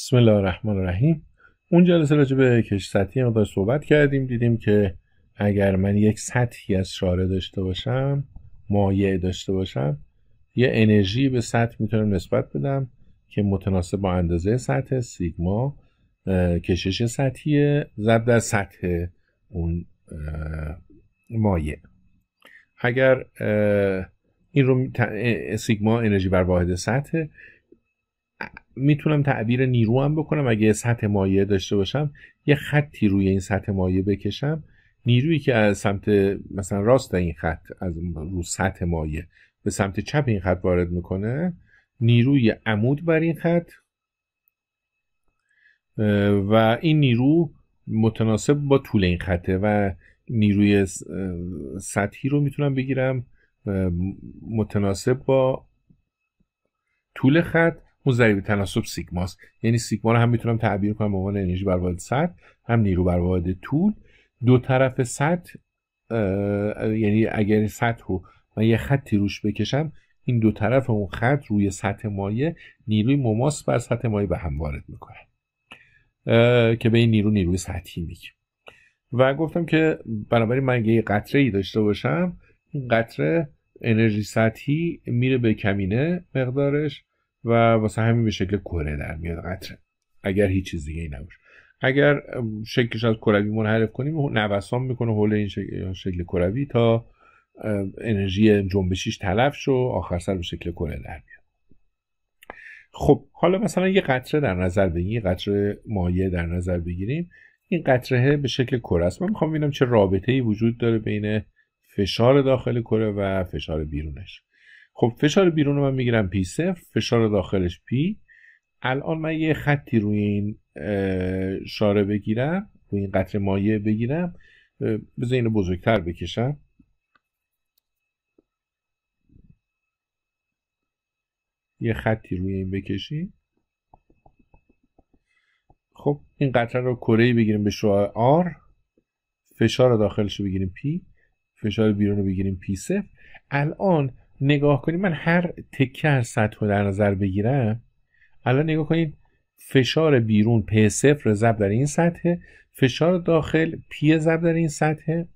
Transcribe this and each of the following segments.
بسم الله الرحمن الرحیم اون جلسه راجع به کش سطحی مقدار صحبت کردیم دیدیم که اگر من یک سطحی از شاره داشته باشم مایع داشته باشم یه انرژی به سطح میتونم نسبت بدم که متناسب با اندازه سطح سیگما کشش سطحی ضرب در سطح اون مایع اگر این رو سیگما انرژی بر واحد سطح میتونم تعبیر نیرو هم بکنم اگه سطح مایع داشته باشم یه خطی روی این سطح مایع بکشم نیرویی که از سمت مثلا راست این خط از رو سطح مایه به سمت چپ این خط وارد میکنه نیروی عمود بر این خط و این نیرو متناسب با طول این خطه و نیروی سطحی رو میتونم بگیرم متناسب با طول خط اون ضریب تناسب سیگماست یعنی سیگما رو هم میتونم تعبیر کنم به عنوان انرژی بر واحد سطح هم نیرو بر واحد طول دو طرف سطح یعنی اگر سطح رو من یه خطی روش بکشم این دو طرف اون خط روی سطح مایه نیروی مماس بر سطح مایه به هم وارد میکنه که به این نیرو نیروی سطحی میگه و گفتم که بنابراین من یه قطره ای داشته باشم این قطره انرژی سطحی میره به کمینه مقدارش و واسه همین به شکل کره در میاد قطره اگر هیچ چیز دیگه ای نباشه اگر شکلش از کروی منحرف کنیم نوسان میکنه حول این شکل, شکل کروی تا انرژی جنبشیش تلف شو آخر سر به شکل کره در میاد خب حالا مثلا یه قطره در نظر بگیریم یه قطره مایه در نظر بگیریم این قطره به شکل کره است من میخوام ببینم چه رابطه ای وجود داره بین فشار داخل کره و فشار بیرونش خب فشار بیرون رو من میگیرم پی صفر فشار داخلش پی الان من یه خطی روی این شاره بگیرم روی این قطر مایه بگیرم بذار اینو بزرگتر بکشم یه خطی روی این بکشیم خب این قطره رو کره بگیریم به شعاع آر فشار داخلش رو بگیریم پی فشار بیرون رو بگیریم پی الان نگاه کنید من هر تکه هر سطح رو در نظر بگیرم الان نگاه کنید فشار بیرون پی صفر ضرب در این سطحه فشار داخل پی ضرب در این سطحه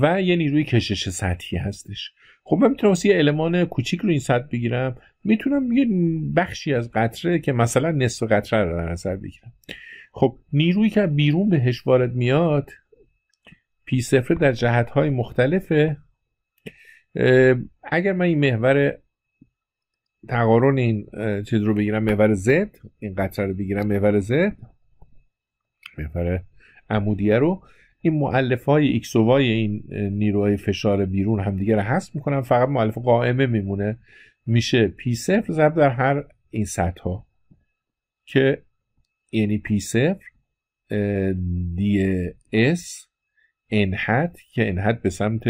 و یه نیروی کشش سطحی هستش خب من میتونم یه المان کوچیک رو این سطح بگیرم میتونم یه بخشی از قطره که مثلا نصف قطره رو در نظر بگیرم خب نیرویی که بیرون بهش وارد میاد پی صفر در جهت های مختلفه اگر من این محور تقارن این چیز رو بگیرم محور زد این قطره رو بگیرم محور زد محور عمودیه رو این معلف های و این نیروهای فشار بیرون همدیگه رو هست میکنم فقط معلف قائمه میمونه میشه پی صفر ضرب در هر این سطح ها که یعنی پی صفر دی اس انحت که انحت به سمت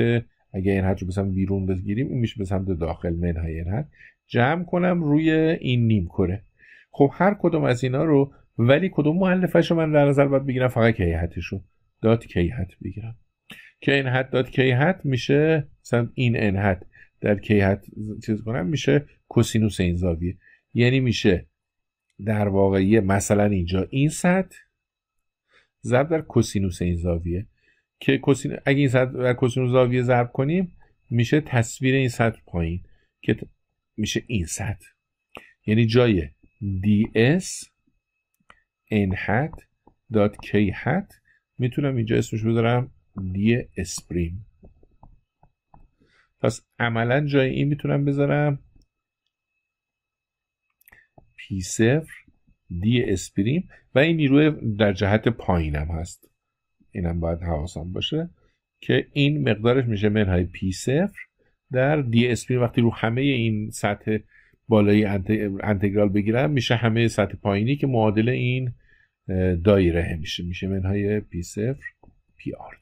اگه این حد رو مثلا بیرون بگیریم این میشه به سمت داخل منهای این حد جمع کنم روی این نیم کره خب هر کدوم از اینا رو ولی کدوم مؤلفش رو من در نظر باید بگیرم فقط کیهتش رو داد کیهت بگیرم که این حد داد کیهت میشه مثلا این حد در کیهت چیز کنم میشه کوسینوس این زاویه یعنی میشه در واقع مثلا اینجا این سطح ضرب در کوسینوس این زاویه که کسین اگه این سطح بر کوسینو زاویه ضرب کنیم میشه تصویر این سطح پایین که میشه این سطح یعنی جای ds n hat dot k hat میتونم اینجا اسمش بذارم دی اسپریم پس عملا جای این میتونم بذارم پی سفر دی اسپریم و این نیروی در جهت پایینم هست هم باید حواسم باشه که این مقدارش میشه منهای پی صفر در دی وقتی رو همه این سطح بالای انتگرال بگیرم میشه همه سطح پایینی که معادل این دایره میشه میشه منهای پی صفر پی آر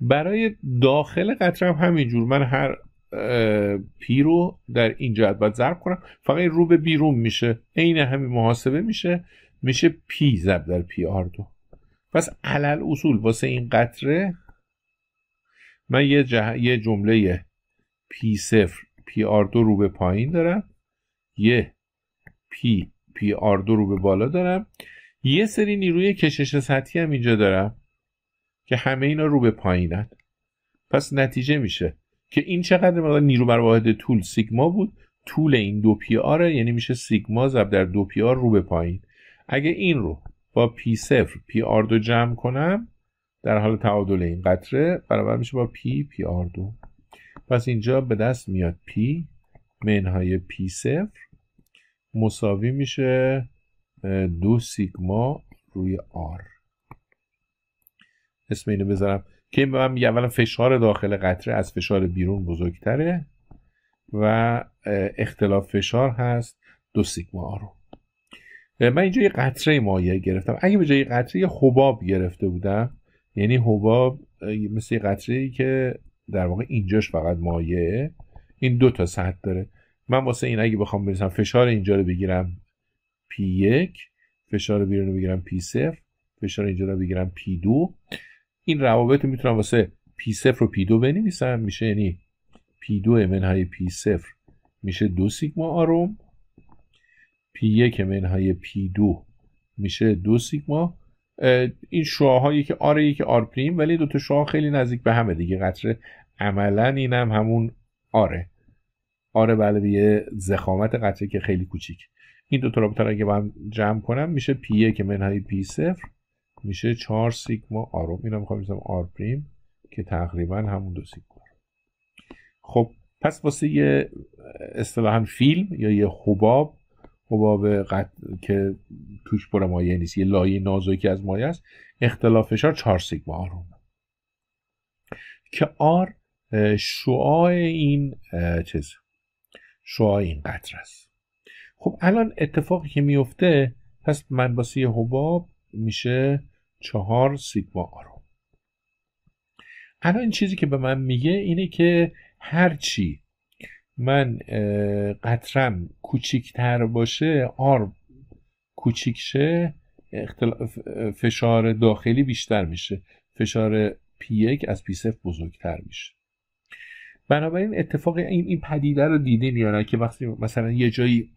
برای داخل قطرم همینجور من هر پی رو در این جهت باید ضرب کنم فقط رو به بیرون میشه عین همین محاسبه میشه میشه پی ضرب در پی آر پس علل اصول واسه این قطره من یه, یه جمله پی صفر پی آر رو به پایین دارم یه پی پی آر دو رو به بالا دارم یه سری نیروی کشش سطحی هم اینجا دارم که همه اینا رو به پایینن پس نتیجه میشه که این چقدر مقدار نیرو بر واحد طول سیگما بود طول این دو پی آره یعنی میشه سیگما زب در دو پی آر رو به پایین اگه این رو با پی صفر پی آر جمع کنم در حال تعادل این قطره برابر میشه با پی پی آر پس اینجا به دست میاد پی منهای پی صفر مساوی میشه دو سیگما روی آر اسم اینو بذارم که این به من میگه اولا فشار داخل قطره از فشار بیرون بزرگتره و اختلاف فشار هست دو سیگما رو یعنی من اینجا یه قطره مایع گرفتم اگه به جای قطره حباب گرفته بودم یعنی حباب مثل قطره ای که در واقع اینجاش فقط مایه، این دو تا صد داره من واسه این اگه بخوام بریسم فشار اینجا رو بگیرم P1 فشار بیرون رو بگیرم P0 فشار اینجا رو بگیرم P2 این روابط رو میتونم واسه P0 رو P2 بنویسم میشه یعنی P2 منهای P0 میشه دو سیگما آروم پی یک منهای پی دو میشه دو سیگما این شعاهایی که آر یک آر پریم ولی دوتا شعا خیلی نزدیک به همه دیگه قطره عملا اینم هم همون آره آره بله یه زخامت قطره که خیلی کوچیک این دوتا رابطه رو اگه با هم جمع کنم میشه پی یک منهای پی صفر میشه چهار سیگما آروم اینا میخوام بزنم آر پریم که تقریبا همون دو سیگما خب پس واسه یه اصطلاحا فیلم یا یه حباب حباب قط... که توش پر مایه نیست یه لایه نازکی از مایه است اختلاف فشار 4 سیگما آروم که آر شعاع این چیز شعاع این قطر است خب الان اتفاقی که میفته پس منباسی حباب میشه چهار سیگما آروم الان چیزی که به من میگه اینه که هرچی من قطرم کوچیکتر باشه آر کوچیک شه فشار داخلی بیشتر میشه فشار پی از پی سف بزرگتر میشه بنابراین اتفاق این این پدیده رو دیدیم یا نه که وقتی مثلا یه جایی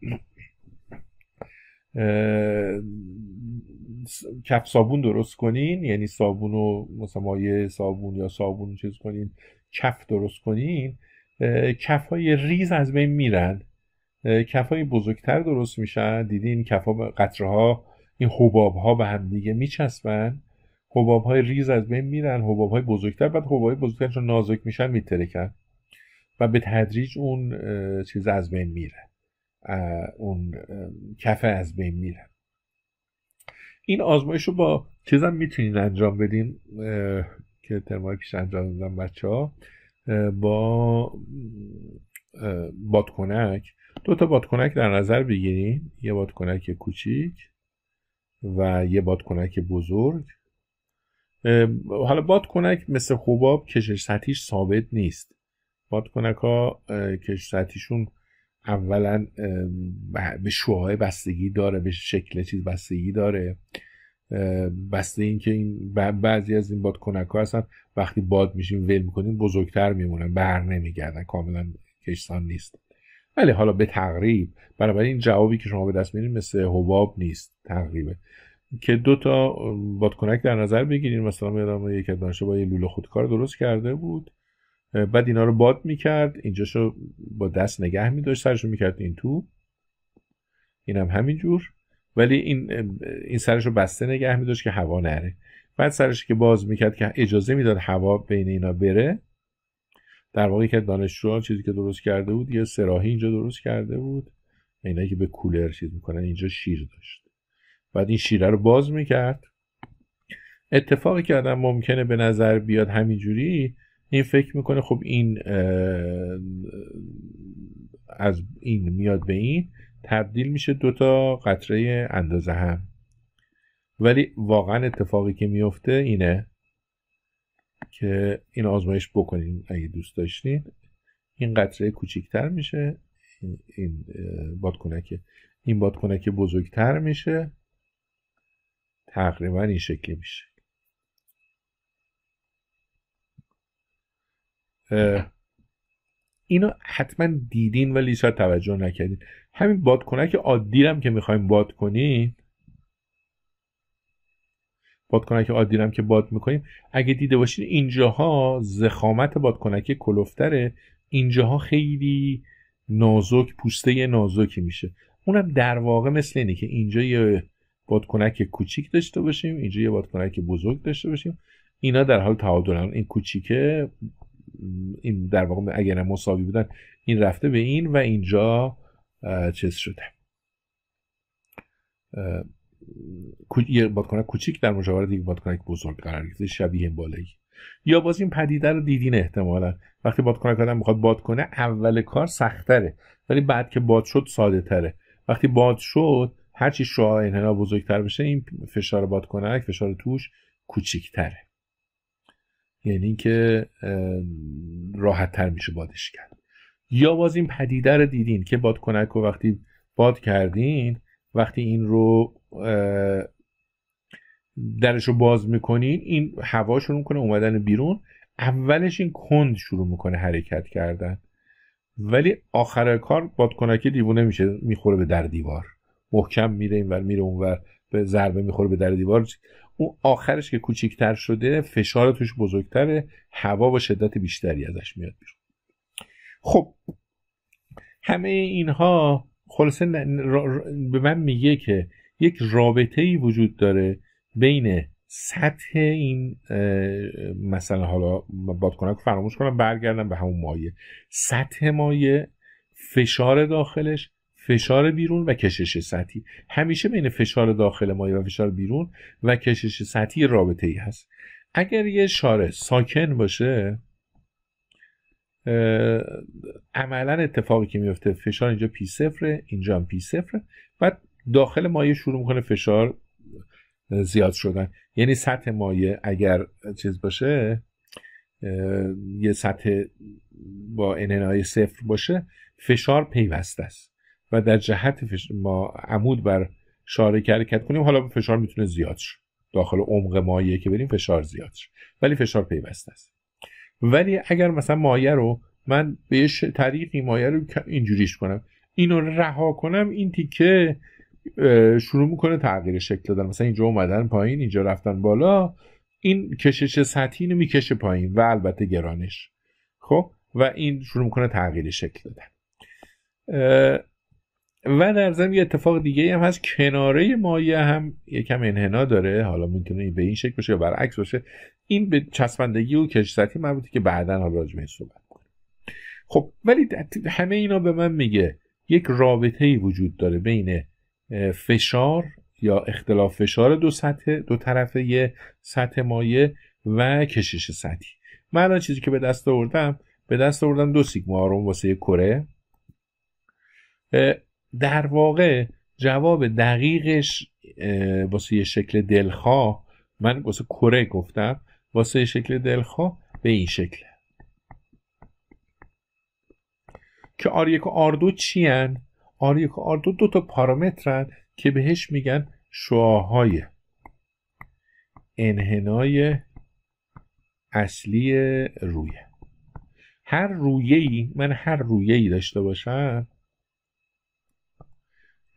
کف صابون درست کنین یعنی صابون و مثلا مایه صابون یا صابون چیز کنین کف درست کنین کف های ریز از بین میرن کف های بزرگتر درست میشن دیدین کف ها قطره ها این حباب ها به هم دیگه میچسبن حباب های ریز از بین میرن حباب های بزرگتر بعد حباب های بزرگتر چون نازک میشن میترکن و به تدریج اون چیز از بین میره اون کفه از بین میره این آزمایش رو با چیزم میتونین انجام بدین که ترمای پیش انجام دادن بچه ها با بادکنک دو تا بادکنک در نظر بگیریم یه بادکنک کوچیک و یه بادکنک بزرگ حالا بادکنک مثل خوباب کشش سطحیش ثابت نیست بادکنک ها کشش سطحیشون اولا به شوهای بستگی داره به شکل چیز بستگی داره بسته اینکه این بعضی از این بادکنک ها هستن وقتی باد میشیم ول میکنیم بزرگتر میمونن بر نمیگردن کاملا کشسان نیست ولی حالا به تقریب برابر این جوابی که شما به دست میرین مثل حباب نیست تقریبه که دو تا بادکنک در نظر بگیرین مثلا میادم یک دانشه با یه لوله خودکار درست کرده بود بعد اینا رو باد میکرد اینجاشو با دست نگه میداشت سرشو میکرد این تو اینم هم همینجور ولی این این سرش رو بسته نگه میداشت که هوا نره بعد سرش که باز میکرد که اجازه میداد هوا بین اینا بره در واقعی که دانشجوان چیزی که درست کرده بود یه سراحی اینجا درست کرده بود اینا که به کولر چیز میکنن اینجا شیر داشت بعد این شیره رو باز میکرد اتفاقی که آدم ممکنه به نظر بیاد همینجوری این فکر میکنه خب این از این میاد به این تبدیل میشه دوتا قطره اندازه هم ولی واقعا اتفاقی که میفته اینه که این آزمایش بکنین اگه دوست داشتین این قطره کوچیکتر میشه این, این بادکنک این بادکنک بزرگتر میشه تقریبا این شکلی میشه اینو حتما دیدین ولی شاید توجه نکردین همین بادکنک عادی هم که میخوایم باد کنیم بادکنک عادی هم که باد میکنیم اگه دیده باشید اینجاها زخامت بادکنک کلوفتره اینجاها خیلی نازک پوسته نازکی میشه اونم در واقع مثل اینه که اینجا یه بادکنک کوچیک داشته باشیم اینجا یه بادکنک بزرگ داشته باشیم اینا در حال تعادلن این کوچیکه این در واقع اگر مساوی بودن این رفته به این و اینجا چیز شده یه بادکنک کوچیک در مجاوره دیگه بادکنک بزرگ قرار گرفته شبیه بالایی یا باز این پدیده رو دیدین احتمالا وقتی بادکنک آدم میخواد باد کنه اول کار سختره ولی بعد که باد شد ساده تره وقتی باد شد هرچی شعاع انحنا بزرگتر بشه این فشار بادکنک فشار توش کوچیکتره یعنی اینکه راحت تر میشه بادش کرد یا باز این پدیده رو دیدین که بادکنک رو وقتی باد کردین وقتی این رو درش رو باز میکنین این هوا شروع میکنه اومدن بیرون اولش این کند شروع میکنه حرکت کردن ولی آخر کار بادکنک دیوونه میشه میخوره به در دیوار محکم میره ور میره ور به ضربه میخوره به در دیوار اون آخرش که کوچیکتر شده فشار توش بزرگتره هوا با شدت بیشتری ازش میاد بیرون خب همه اینها خلاصه به من میگه که یک رابطه ای وجود داره بین سطح این مثلا حالا بادکنک فراموش کنم برگردم به همون مایه سطح مایه فشار داخلش فشار بیرون و کشش سطحی همیشه بین فشار داخل مایه و فشار بیرون و کشش سطحی رابطه ای هست اگر یه شاره ساکن باشه عملا اتفاقی که میفته فشار اینجا پی صفره اینجا هم پی صفره و داخل مایه شروع میکنه فشار زیاد شدن یعنی سطح مایه اگر چیز باشه یه سطح با انهای صفر باشه فشار پیوسته است و در جهت ما عمود بر شاره که حرکت کنیم حالا فشار میتونه زیاد شه داخل عمق مایه که بریم فشار زیاد شه ولی فشار پیوسته است ولی اگر مثلا مایه رو من به یه طریقی مایه رو اینجوریش کنم اینو رها کنم این تیکه شروع میکنه تغییر شکل دادن مثلا اینجا اومدن پایین اینجا رفتن بالا این کشش سطحی رو میکشه پایین و البته گرانش خب و این شروع میکنه تغییر شکل دادن و در ضمن یه اتفاق دیگه هم هست کناره مایه هم یکم انحنا داره حالا میتونه به این شکل باشه یا برعکس باشه این به چسبندگی و کشستی مربوطه که بعدا حالا راجع صحبت کنیم خب ولی همه اینا به من میگه یک رابطه ای وجود داره بین فشار یا اختلاف فشار دو سطح دو طرفه سطح مایه و کشش سطحی من چیزی که به دست آوردم به دست آوردم دو سیگما آروم واسه کره در واقع جواب دقیقش واسه یه شکل دلخواه من واسه کره گفتم واسه یه شکل دلخواه به این شکله که آر یک و آر دو چی هن؟ آر یک و آر دو دو تا پارامترن که بهش میگن شعاهای انحنای اصلی رویه هر رویه من هر رویه ای داشته باشم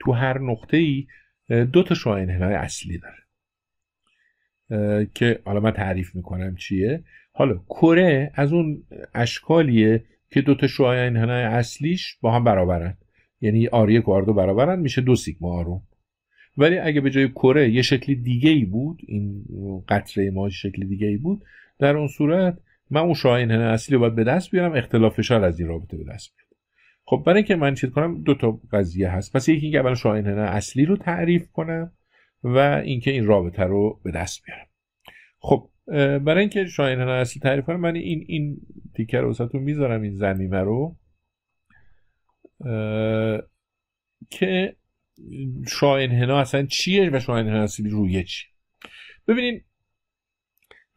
تو هر نقطه ای دو تا شعاع انحنای اصلی داره که حالا من تعریف میکنم چیه حالا کره از اون اشکالیه که دو تا شعاع انحنای اصلیش با هم برابرن یعنی آر یک و دو برابرن میشه دو سیگما آروم ولی اگه به جای کره یه شکل دیگه ای بود این قطره ما شکل دیگه ای بود در اون صورت من اون شاه اصلی رو باید به دست بیارم اختلاف فشار از این رابطه به دست خب برای اینکه من چیز کنم دو تا قضیه هست پس یکی اینکه اول شاهین اصلی رو تعریف کنم و اینکه این رابطه رو به دست بیارم خب برای اینکه شاهین اصلی تعریف کنم من این این تیکر رو میذارم این زمینه رو که شاهنهنا اصلا چیه و شاهنهنا اصلی روی چی ببینین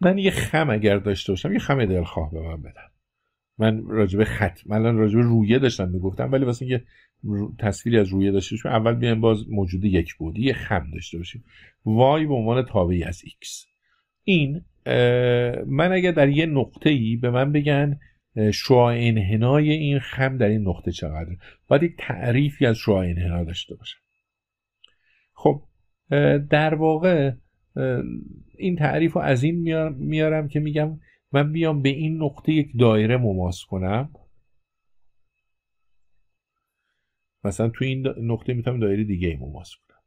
من یه خم اگر داشته باشم یه خم دلخواه به من بدم من راجبه خط من الان راجبه رویه داشتم میگفتم ولی واسه اینکه تصویری از رویه داشته باشیم اول بیایم باز موجود یک بودی یه خم داشته باشیم وای به عنوان تابعی از x این من اگر در یه نقطه ای به من بگن شعاع انحنای این خم در این نقطه چقدر باید یک تعریفی از شعاع انحنا داشته باشم خب در واقع این تعریف رو از این میارم که میگم من بیام به این نقطه یک دایره مماس کنم مثلا تو این نقطه میتونم دایره دیگه مماس کنم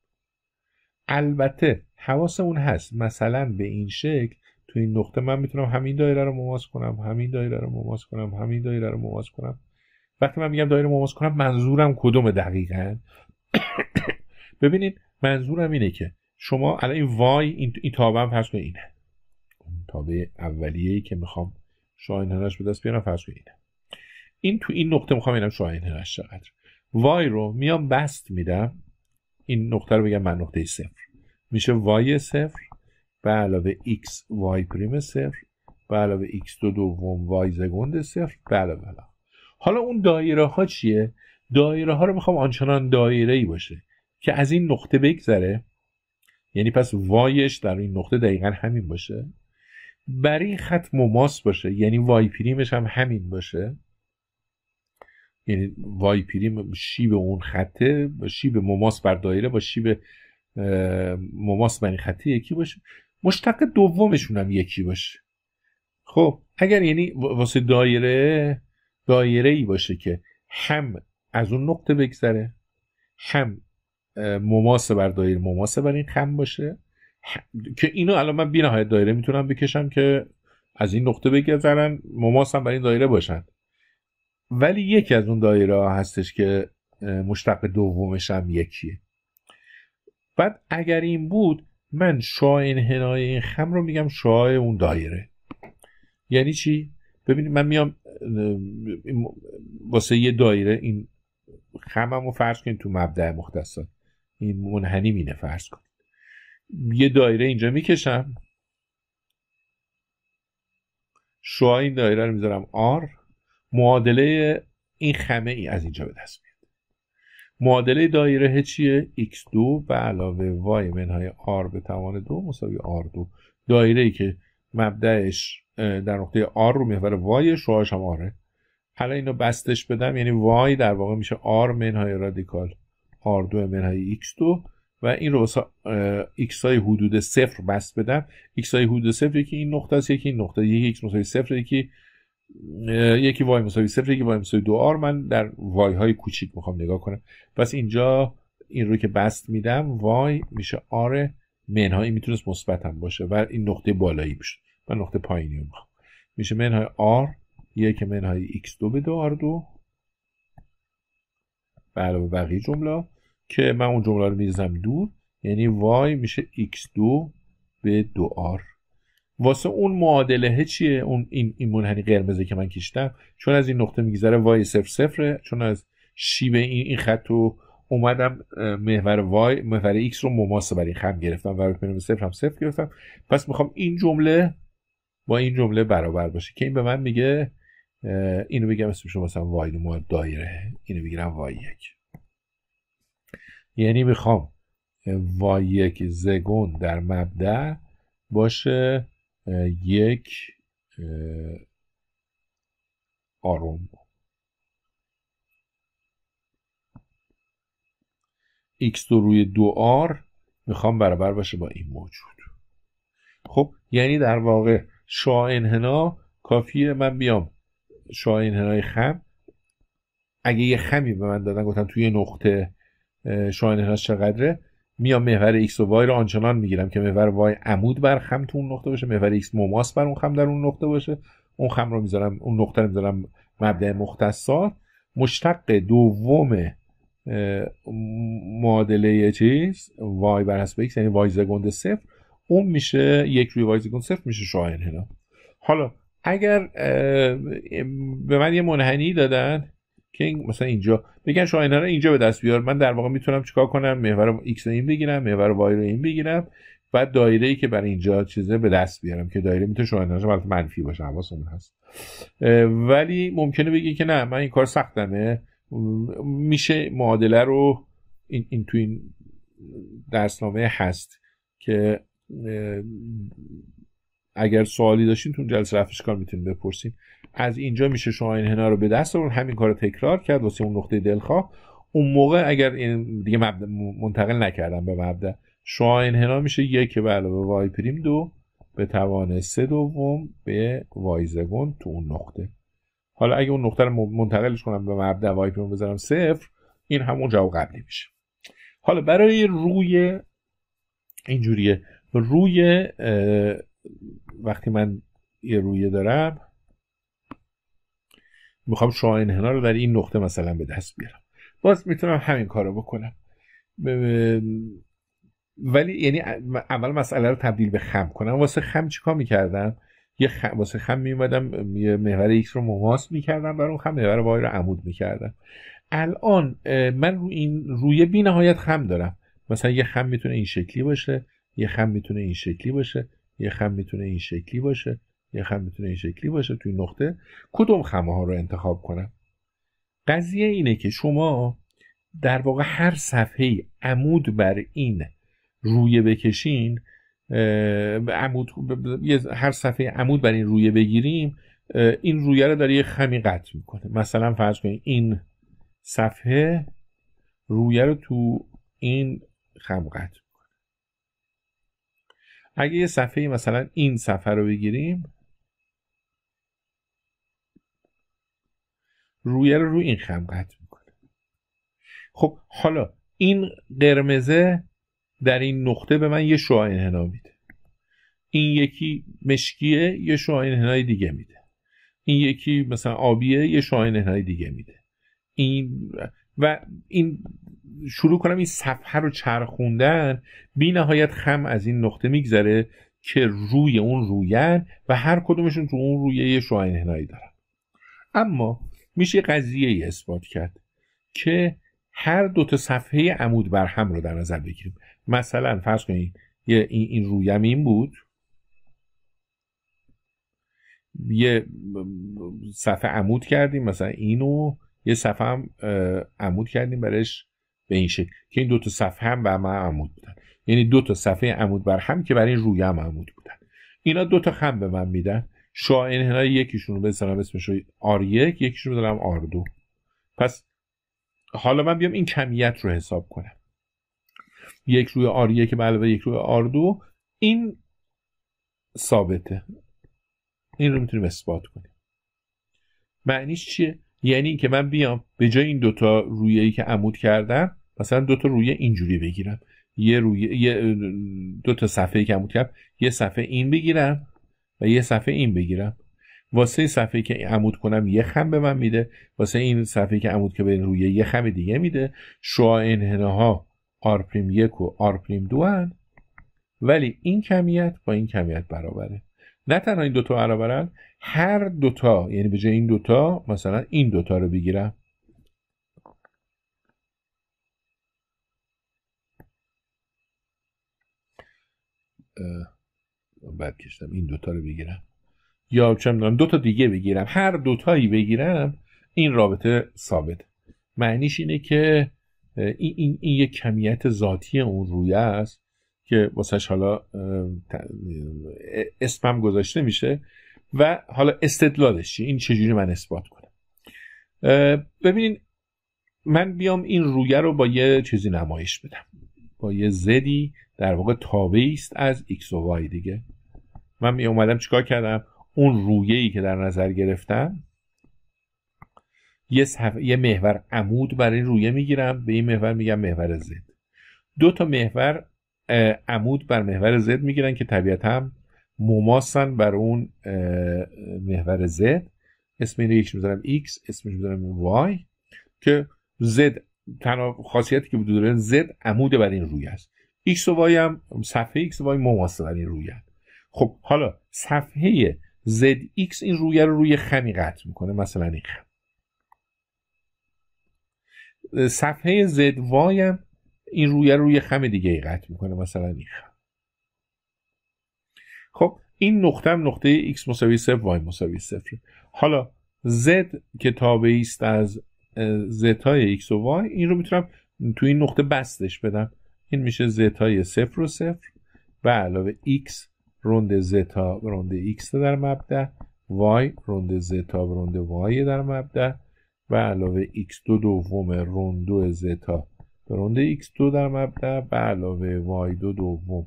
البته حواسمون هست مثلا به این شکل تو این نقطه من میتونم همین دایره رو مماس کنم همین دایره رو مماس کنم همین دایره رو مماس کنم وقتی من میگم دایره مماس کنم منظورم کدوم دقیقا ببینید منظورم اینه که شما الان این وای این, این تابم فرض کنید اینه تابع اولیه‌ای که میخوام هرش به دست بیارم فرض کنید این تو این نقطه میخوام اینم هرش چقدر وای رو میام بست میدم این نقطه رو بگم من نقطه صفر میشه وای صفر به علاوه x وای پریم صفر به علاوه x دو دوم وای زگوند صفر به علاوه حالا اون دایره ها چیه دایره ها رو میخوام آنچنان دایره ای باشه که از این نقطه بگذره یعنی پس وایش در این نقطه دقیقا همین باشه برای خط مماس باشه یعنی وای پریمش هم همین باشه یعنی وای پریم شیب اون خطه شیب مماس بر دایره با شیب مماس بر این خطه یکی باشه مشتق دومشون هم یکی باشه خب اگر یعنی واسه دایره دایره ای باشه که هم از اون نقطه بگذره هم مماس بر دایره مماس بر این خم باشه که اینو الان من بی‌نهایت دایره میتونم بکشم که از این نقطه بگذرن مماس هم برای این دایره باشن ولی یکی از اون دایره ها هستش که مشتق دومش هم یکیه بعد اگر این بود من شاه انحنای این خم رو میگم شاه اون دایره یعنی چی ببینید من میام واسه یه دایره این خمم رو فرض کنید تو مبدع مختصات این منحنی مینه فرض کنید یه دایره اینجا میکشم شعاع این دایره رو میذارم R معادله این خمه ای از اینجا به دست میاد معادله دایره چیه x2 به علاوه y منهای r به توان دو مساوی r2 دایره ای که مبدعش در نقطه r رو محور y شعاعش هم آره حالا اینو بستش بدم یعنی y در واقع میشه r منهای رادیکال r2 منهای x2 و این رو بسا ایکس های حدود صفر بست بدم ایکس های حدود صفر یکی این نقطه است یکی این نقطه یکی ایکس مساوی صفر یکی یکی وای مساوی صفر یکی وای مساوی دو آر من در وای های کوچیک میخوام نگاه کنم پس اینجا این رو که بست میدم وای میشه آر منهایی میتونست مثبت هم باشه و این نقطه بالایی میشه و نقطه پایینی رو میخوام میشه منهای آر یک منهای x2 به دو آر دو. علاوه بقیه جمله که من اون جمله رو میزم دور یعنی وای میشه x2 به 2r واسه اون معادله چیه اون این, این منحنی قرمزه که من کشیدم چون از این نقطه میگذره وای صفر صفره چون از شیب این این خط رو اومدم محور وای محور x رو مماس برای خم گرفتم و به صفر هم صفر گرفتم پس میخوام این جمله با این جمله برابر باشه که این به من میگه اینو بگم اسمش شما وای دو دایره اینو میگیرم وای یک یعنی میخوام و یک زگون در مبدع باشه یک آروم x دو روی دو آر میخوام برابر باشه با این موجود خب یعنی در واقع شا انحنا کافیه من بیام شا انحنای خم اگه یه خمی به من دادن گفتم توی نقطه هست چقدره میام محور ایکس و وای رو آنچنان میگیرم که محور وای عمود بر خم تو اون نقطه باشه محور ایکس مماس بر اون خم در اون نقطه باشه اون خم رو میذارم اون نقطه رو میذارم مبدع مختصات مشتق دوم معادله چیز وای بر حسب ایکس یعنی وای زگوند صفر اون میشه یک روی وای زگوند صفر میشه شاهنهلا حالا اگر به من یه منحنی دادن که این مثلا اینجا بگن شما رو اینجا به دست بیار من در واقع میتونم چیکار کنم محور ایکس این بگیرم محور وای رو این بگیرم و دایره ای که برای اینجا چیزه به دست بیارم که دایره میتونه شما رو منفی باشه حواسمون هست ولی ممکنه بگی که نه من این کار سختمه میشه معادله رو این, این تو این درسنامه هست که اگر سوالی داشتین تو جلسه رفتش کار میتونین بپرسین از اینجا میشه شما این رو به دست آورد همین کار رو تکرار کرد واسه اون نقطه دلخواه اون موقع اگر این دیگه منتقل نکردم به مبدا شما این میشه یک به علاوه وای پریم دو به توان سه دوم به وای زگون تو اون نقطه حالا اگه اون نقطه رو منتقلش کنم به مبدا وای پریم بذارم صفر این همون جواب قبلی میشه حالا برای روی اینجوریه روی وقتی من یه رویه دارم میخوام شاه انحنا رو در این نقطه مثلا به دست بیارم باز میتونم همین کار رو بکنم ولی یعنی اول مسئله رو تبدیل به خم کنم واسه خم چیکار میکردم یه خم واسه خم میومدم یه محور ایکس رو مماس میکردم بر اون خم محور وای رو عمود میکردم الان من رو این روی بی نهایت خم دارم مثلا یه خم میتونه این شکلی باشه یه خم میتونه این شکلی باشه یه خم میتونه این شکلی باشه یه خم میتونه این شکلی باشه توی نقطه کدوم خمه ها رو انتخاب کنم قضیه اینه که شما در واقع هر صفحه عمود بر این رویه بکشین عمود هر صفحه عمود بر این رویه بگیریم این رویه رو داره یه خمی قطع میکنه مثلا فرض کنید این صفحه رویه رو تو این خم قطع میکنه اگه یه صفحه مثلا این صفحه رو بگیریم رویه رو روی این خم قطع میکنه خب حالا این قرمزه در این نقطه به من یه شعاع انحنا میده این یکی مشکیه یه شعاع انحنای دیگه میده این یکی مثلا آبیه یه شعاع انحنای دیگه میده این و این شروع کنم این صفحه رو چرخوندن بی نهایت خم از این نقطه میگذره که روی اون رویه و هر کدومشون تو اون رویه یه شعاع انحنایی دارن اما میشه قضیه ای اثبات کرد که هر دو تا صفحه عمود بر هم رو در نظر بگیریم مثلا فرض کنید یه این, این رویم این بود یه صفحه عمود کردیم مثلا اینو یه صفحه هم عمود کردیم برش به این شکل که این دو تا صفحه هم بر هم عمود بودن یعنی دو تا صفحه عمود بر هم که برای این روی عمود بودن اینا دو تا خم به من میدن شاین هنای یکیشون رو بذارم اسمش آر یک یکیشون بذارم آر دو پس حالا من بیام این کمیت رو حساب کنم یک روی آر یک به یک روی آر دو این ثابته این رو میتونیم اثبات کنیم معنیش چیه یعنی اینکه من بیام به جای این دوتا رویه ای که عمود کردم مثلا دوتا رویه اینجوری بگیرم یه رویه دوتا دو تا صفحه که عمود کردم یه صفحه این بگیرم و یه صفحه این بگیرم واسه صفحه که عمود کنم یه خم به من میده واسه این صفحه که عمود که بین روی یه خم دیگه میده شعاع انحنا ها آر پریم یک و آر پریم دو هن. ولی این کمیت با این کمیت برابره نه تنها این دوتا برابرن هر دوتا یعنی به جای این دوتا مثلا این دوتا رو بگیرم اه. بعد این دوتا رو بگیرم یا چه میدونم دوتا دیگه بگیرم هر دوتایی بگیرم این رابطه ثابت معنیش اینه که این, این, یک کمیت ذاتی اون رویه است که واسهش حالا اسمم گذاشته میشه و حالا استدلالش این چجوری من اثبات کنم ببینین من بیام این رویه رو با یه چیزی نمایش بدم با یه زدی در واقع تابعی است از X و Y دیگه من می اومدم چیکار کردم اون رویه ای که در نظر گرفتم یه, محور عمود برای رویه میگیرم به این محور میگم محور زد دو تا محور عمود بر محور زد میگیرن که طبیعتا هم مماسن بر اون محور زد اسم اینو یکش میذارم x اسمش میذارم y که زد تنها خاصیتی که وجود داره Z عمود بر این روی است X و وای هم صفحه X و وای مماثل بر این روی هست. خب حالا صفحه ZX این روی رو روی خمی قطع میکنه مثلا این خم صفحه وای هم این روی رو روی خم دیگه قطع میکنه مثلا این خم خب این نقطه هم نقطه x مساوی صفر وای مساوی صفر. حالا z که تابعی است از زت ایکس و وای این رو میتونم تو این نقطه بستش بدم این میشه زت صفر و صفر و علاوه ایکس روند زتا روند ایکس در مبدع وای روند زتا روند وای در مبدع و علاوه ایکس دو دوم روند دو زتا روند ایکس دو در مبدع و علاوه وای دو دوم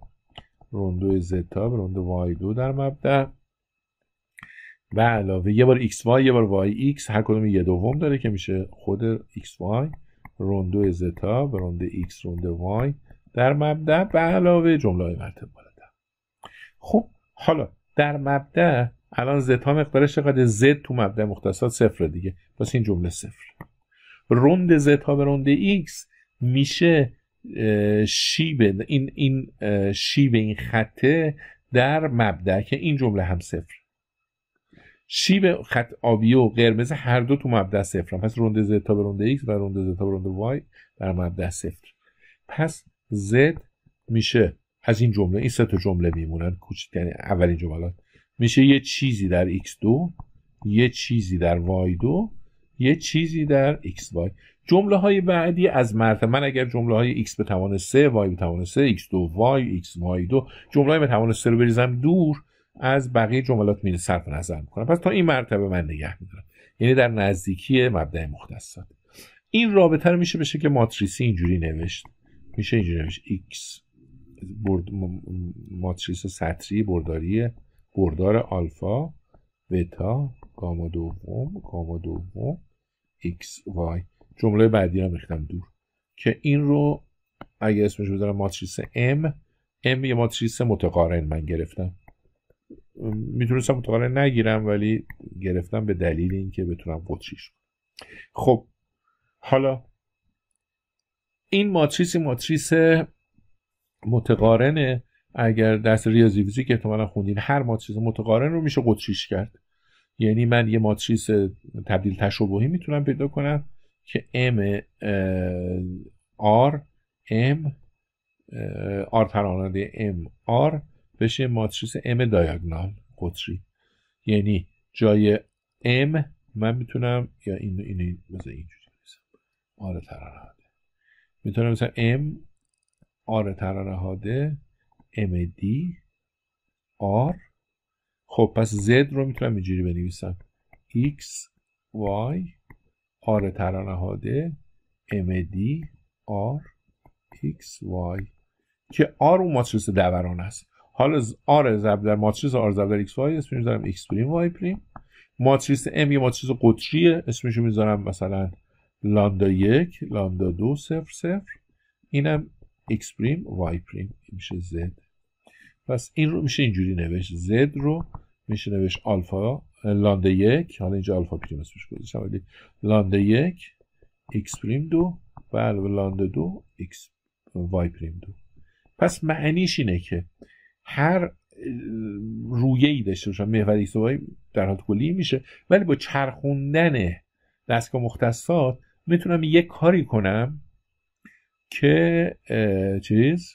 روند دو زتا روند وای دو در مبدع و علاوه یه بار x y یه بار y x هر کدوم یه دوم داره که میشه خود x y روندو زتا و روند x روند y در مبدا و علاوه جمله های مرتب بالاتر خب حالا در مبدا الان زتا مقدارش چقدر z تو مبدا مختصات صفر دیگه پس این جمله صفر روند زتا به روند x میشه شیب این این شیب این خطه در مبدا که این جمله هم صفر شیب خط آبی و قرمز هر دو تو مبدا صفرن پس رونده زد تا به رونده ایکس و رونده زد تا به رونده وای در مبدا صفر پس z میشه از این جمله این سه تا جمله میمونن کوچیک یعنی اولین جملات میشه یه چیزی در x2 یه چیزی در y2 یه چیزی در xy جمله های بعدی از مرتبه من اگر جمله های x به توان 3 y به توان 3 x2 y x y2 جمله های به توان 3 رو بریزم دور از بقیه جملات می صرف نظر میکنم پس تا این مرتبه من نگه میدارم یعنی در نزدیکی مبدع مختصات این رابطه رو میشه بشه که ماتریسی اینجوری نوشت میشه اینجوری نوشت x برد ماتریس سطری برداری بردار آلفا بتا گاما دوم گاما دوم x y جمله بعدی رو دور که این رو اگه اسمش بذارم ماتریس M M یه ماتریس متقارن من گرفتم میتونستم متقارن نگیرم ولی گرفتم به دلیل اینکه بتونم قطریش کنم خب حالا این ماتریسی ماتریس متقارنه اگر دست ریاضی فیزیک احتمالا خوندین هر ماتریس متقارن رو میشه قطریش کرد یعنی من یه ماتریس تبدیل تشبهی میتونم پیدا کنم که M R M R تراننده M R بشه ماتریس M دایاگنال قطری یعنی جای M من میتونم یا اینو اینو مثلا اینجوری بنویسم آره هاده. میتونم مثلا M آر هاده M D R خب پس Z رو میتونم اینجوری بنویسم X Y آر هاده M D R X Y که R اون ماتریس دوران است حالا آر ضرب در ماتریس آر ضرب در ایکس وای اسمش دارم ایکس پریم وای پریم ماتریس ام یه ماتریس قطریه اسمش میذارم مثلا لاندا یک لاندا دو صفر صفر اینم ایکس پریم وای پریم میشه z پس این رو میشه اینجوری نوشت z رو میشه نوشت آلفا لامدا یک حالا اینجا آلفا پریم اسمش ولی یک ایکس پریم دو و بله، لاندا دو x پریم دو پس معنیش اینه که هر رویه ای داشته باشن محور در حال کلی میشه ولی با چرخوندن دستگاه مختصات میتونم یک کاری کنم که چیز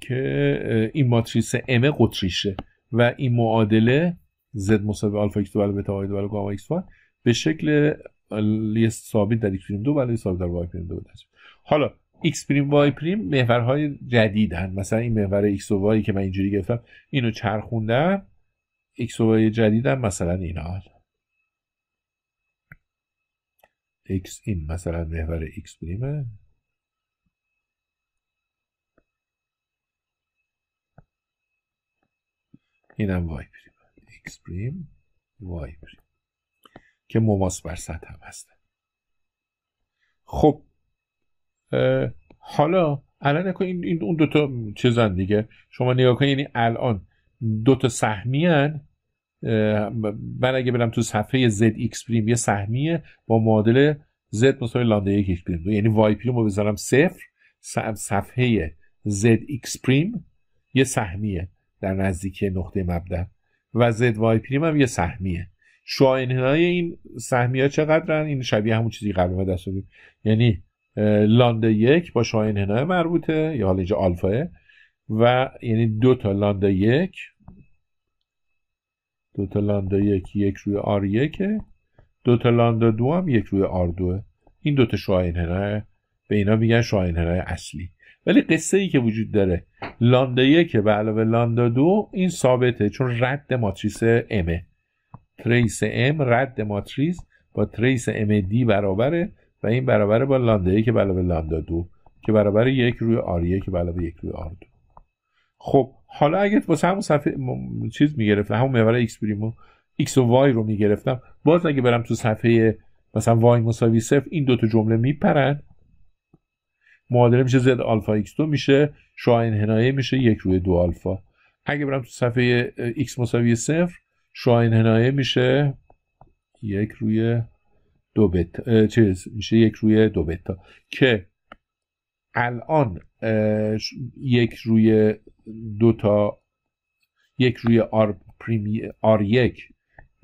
که این ماتریس ام قطریشه و این معادله Z مساوی آلفا ایکس دو بتا دو گاما ایکس به شکل لیست ثابت در ایکس دو بلا ثابت در دو حالا x پریم وای پریم محورهای جدیدن مثلا این محور x و y که من اینجوری گرفتم اینو چرخوندم x و y جدیدم مثلا اینا x این مثلا محور x پریمه اینم وای پریم x پریم وای پریم که مماس بر سطح هم هستن خب حالا الان نکن این, اون دوتا چیزن دیگه شما نگاه کن یعنی الان دوتا سهمی هن من اگه برم تو صفحه ایکس پریم یه سهمیه با معادل زد مساوی لانده یک ایکس پریم یعنی وای پریم رو بذارم صفر صفحه ایکس پریم یه سهمیه در نزدیکی نقطه مبدا و زد وای پریم هم یه سهمیه شاینهای این سهمیه چقدرن این شبیه همون چیزی قبل ما دست یعنی لانده یک با شاهین هنای مربوطه یا حالا اینجا آلفاه و یعنی دو تا لاندا یک دو تا لاندا یک یک روی آر یکه دو تا لاندا دو هم یک روی آر دوه این دو تا شاهین هنای به اینا میگن شاهین هنای اصلی ولی قصه ای که وجود داره لاندا یک به علاوه لاندا دو این ثابته چون رد ماتریس امه تریس ام رد ماتریس با تریس ام دی برابره و این برابر با که که بله علاوه لاندا دو که برابر یک روی آر یک علاوه بله یک روی آر دو خب حالا اگه واسه همون صفحه م... چیز میگرفتم همون محور ایکس پریمو ایکس و وای رو میگرفتم باز اگه برم تو صفحه مثلا وای مساوی صفر این دوتا جمله میپرن معادله میشه زد آلفا ایکس دو میشه شعاع هنایه میشه یک روی دو آلفا اگه برم تو صفحه ایکس مساوی صفر شعاع هنایه میشه یک روی دو بتا چیز میشه یک روی دو بتا که الان یک روی دو تا یک روی آر پریمی آر یک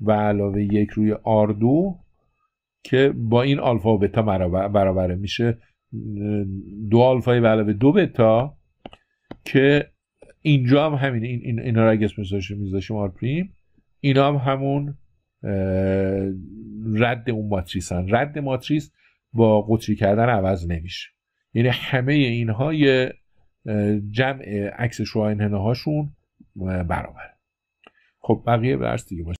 و علاوه یک روی آر دو که با این آلفا و بتا برابره میشه دو آلفای و علاوه دو بتا که اینجا هم همینه این اینا رو اگه اسمش میذاشیم آر پریم اینا هم همون رد اون ماتریسن رد ماتریس با قطری کردن عوض نمیشه یعنی همه اینها یه جمع عکس شوائنهنه هاشون برابره خب بقیه برس دیگه باشه